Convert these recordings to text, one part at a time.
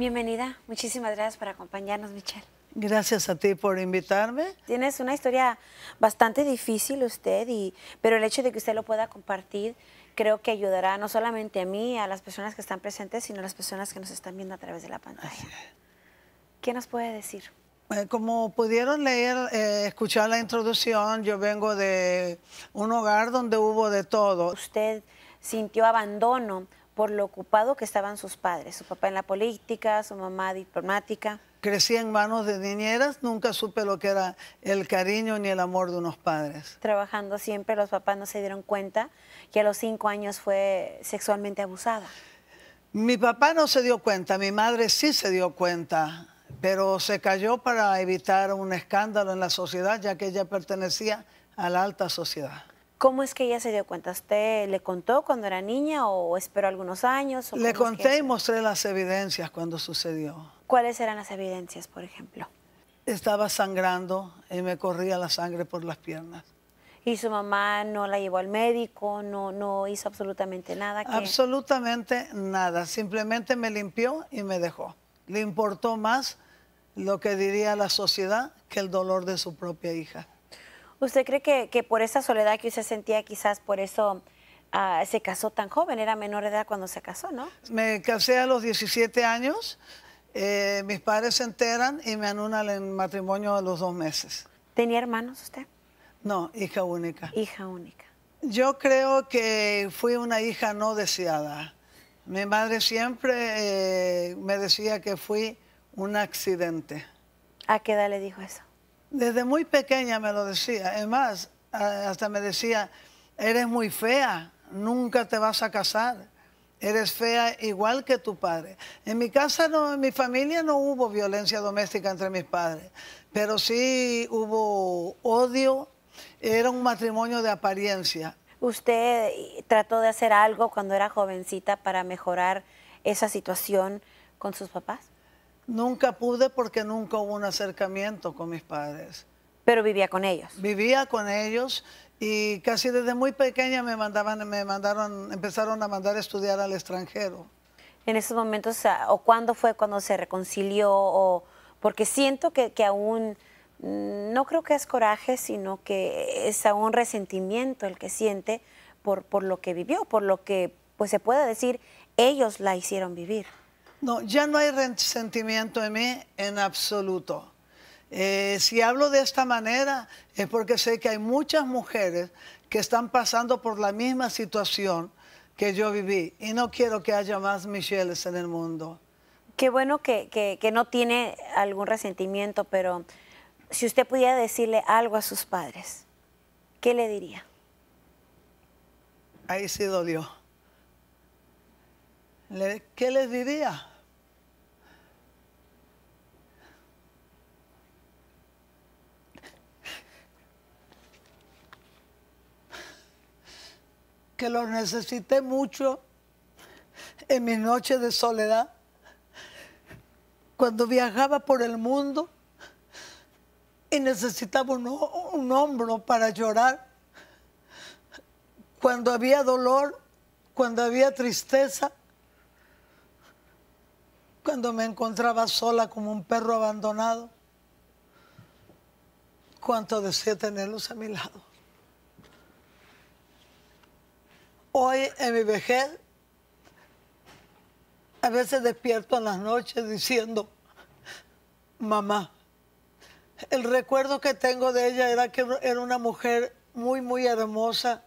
Bienvenida, muchísimas gracias por acompañarnos, Michelle. Gracias a ti por invitarme. Tienes una historia bastante difícil usted, y, pero el hecho de que usted lo pueda compartir creo que ayudará no solamente a mí, a las personas que están presentes, sino a las personas que nos están viendo a través de la pantalla. ¿Qué nos puede decir? Eh, como pudieron leer, eh, escuchar la introducción, yo vengo de un hogar donde hubo de todo. Usted sintió abandono, por lo ocupado que estaban sus padres, su papá en la política, su mamá diplomática. Crecí en manos de niñeras, nunca supe lo que era el cariño ni el amor de unos padres. Trabajando siempre, los papás no se dieron cuenta que a los cinco años fue sexualmente abusada. Mi papá no se dio cuenta, mi madre sí se dio cuenta, pero se cayó para evitar un escándalo en la sociedad, ya que ella pertenecía a la alta sociedad. ¿Cómo es que ella se dio cuenta? ¿Usted le contó cuando era niña o esperó algunos años? le conté y mostré las evidencias cuando sucedió. ¿Cuáles eran las evidencias, por ejemplo? Estaba sangrando y me corría la sangre por las piernas. ¿Y su mamá no la llevó al médico? ¿No, no hizo absolutamente nada? Absolutamente nada. Simplemente me limpió y me dejó. Le importó más lo que diría la sociedad que el dolor de su propia hija. ¿Usted cree que, por esa soledad que usted sentía, quizás por eso ah, se casó tan joven? Era menor de edad cuando se casó, ¿no? Me casé a los 17 años. Eh, mis padres se enteran y me anunan el matrimonio a los dos meses. ¿Tenía hermanos usted? No, hija única. Hija única. Yo creo que fui una hija no deseada. Mi madre siempre eh, me decía que fui un accidente. ¿A qué edad le dijo eso? Desde muy pequeña me lo decía. Es más, hasta me decía, eres muy fea, nunca te vas a casar. Eres fea igual que tu padre. En mi casa, no, en mi familia no hubo violencia doméstica entre mis padres, pero sí hubo odio. Era un matrimonio de apariencia. ¿Usted trató de hacer algo cuando era jovencita para mejorar esa situación con sus papás? Nunca pude porque nunca hubo un acercamiento con mis padres. Pero vivía con ellos. Vivía con ellos y casi desde muy pequeña me mandaban, me mandaron, empezaron a mandar a estudiar al extranjero. En esos momentos, o cuándo fue cuando se reconcilió, o porque siento que, aún mm, no creo que es coraje, sino que es aún resentimiento el que siente por, por lo que vivió, por lo que pues se puede decir ellos la hicieron vivir. No, ya no hay resentimiento en mí en absoluto. Eh, si hablo de esta manera es porque sé que hay muchas mujeres que están pasando por la misma situación que yo viví y no quiero que haya más Micheles en el mundo. Qué bueno que, no tiene algún resentimiento, pero si usted pudiera decirle algo a sus padres, ¿qué le diría? Ahí sí dolió. ¿Qué les diría? que lo necesité mucho en mis noches de soledad, cuando viajaba por el mundo y necesitaba un, un hombro para llorar, cuando había dolor, cuando había tristeza, cuando me encontraba sola como un perro abandonado, cuánto deseé tenerlos a mi lado. Hoy en mi vejez, a veces despierto en las noches diciendo, mamá, el recuerdo que tengo de ella era que era una mujer muy, muy hermosa,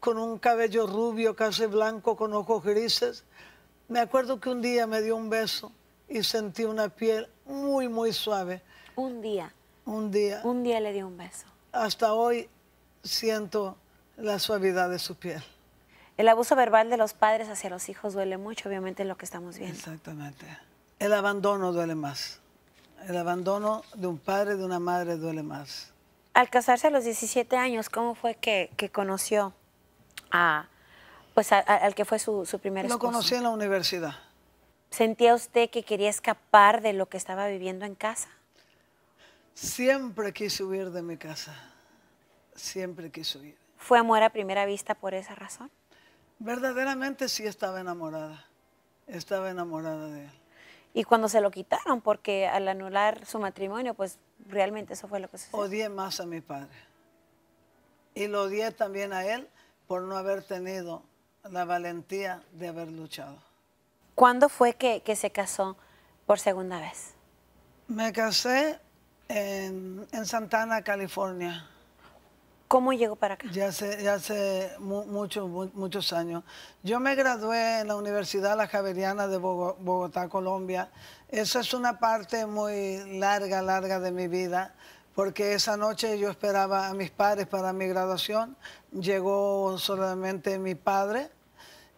con un cabello rubio, casi blanco, con ojos grises. Me acuerdo que un día me dio un beso y sentí una piel muy, muy suave. Un día. Un día. Un día le dio un beso. Hasta hoy siento la suavidad de su piel. El abuso verbal de los padres hacia los hijos duele mucho, obviamente, en lo que estamos viendo. Exactamente. El abandono duele más. El abandono de un padre, de una madre, duele más. Al casarse a los 17 años, ¿cómo fue que, conoció a, pues al que fue su, su primer esposo? Lo conocí en la universidad. ¿Sentía usted que quería escapar de lo que estaba viviendo en casa? Siempre quise huir de mi casa. Siempre quise huir. ¿Fue amor a primera vista por esa razón? verdaderamente sí estaba enamorada. Estaba enamorada de él. Y cuando se lo quitaron, porque al anular su matrimonio, pues realmente eso fue lo que sucedió. Odié más a mi padre. Y lo odié también a él por no haber tenido la valentía de haber luchado. ¿Cuándo fue que, se casó por segunda vez? Me casé en, en Santana, California. ¿Cómo llegó para acá? Ya hace, hace muchos, muchos años. Yo me gradué en la Universidad La Javeriana de Bogotá, Colombia. Esa es una parte muy larga, larga de mi vida, porque esa noche yo esperaba a mis padres para mi graduación. Llegó solamente mi padre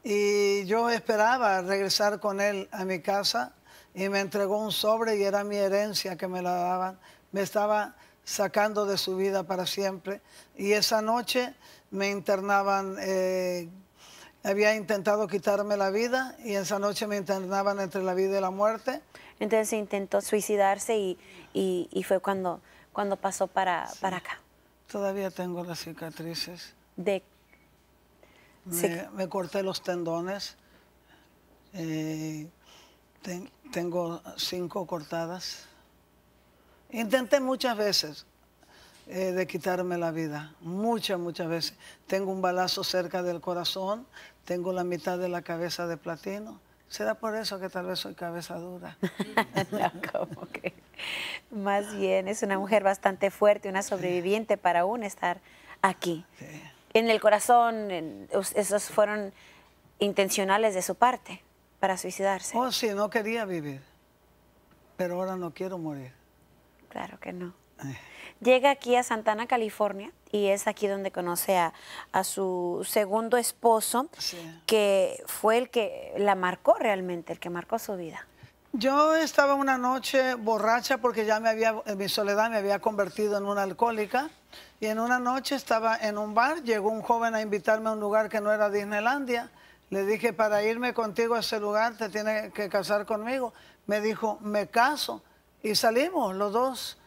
y yo esperaba regresar con él a mi casa y me entregó un sobre y era mi herencia que me la daban. Me estaba sacando de su vida para siempre. Y esa noche me internaban, eh, había intentado quitarme la vida y esa noche me internaban entre la vida y la muerte. Entonces intentó suicidarse y, y, fue cuando, cuando pasó para, para acá. Todavía tengo las cicatrices. De... Me, corté los tendones. Eh, tengo cinco cortadas. Intenté muchas veces eh, de quitarme la vida, muchas, muchas veces. Tengo un balazo cerca del corazón, tengo la mitad de la cabeza de platino. Será por eso que tal vez soy cabeza dura. más bien es una mujer bastante fuerte, una sobreviviente para aún estar aquí. En el corazón, esos fueron intencionales de su parte para suicidarse. Oh, sí, no quería vivir, pero ahora no quiero morir. Claro que no. Llega aquí a Santana, California, y es aquí donde conoce a, su segundo esposo, que fue el que la marcó realmente, el que marcó su vida. Yo estaba una noche borracha porque ya me había, en eh, mi soledad me había convertido en una alcohólica. Y en una noche estaba en un bar, llegó un joven a invitarme a un lugar que no era Disneylandia. Le dije, para irme contigo a ese lugar te tienes que casar conmigo. Me dijo, me caso. Y salimos los dos,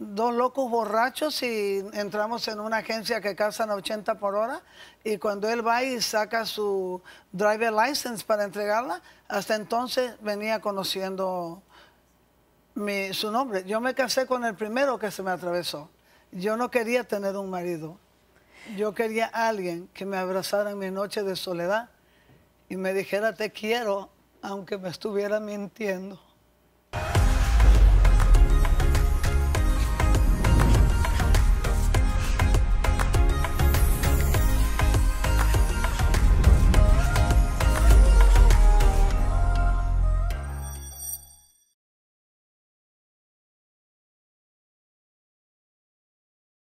dos locos borrachos y entramos en una agencia que cazan a 80 por hora y cuando él va y saca su driver license para entregarla, hasta entonces venía conociendo su nombre. Yo me casé con el primero que se me atravesó. Yo no quería tener un marido. Yo quería a alguien que me abrazara en mi noche de soledad y me dijera te quiero, aunque me estuviera mintiendo.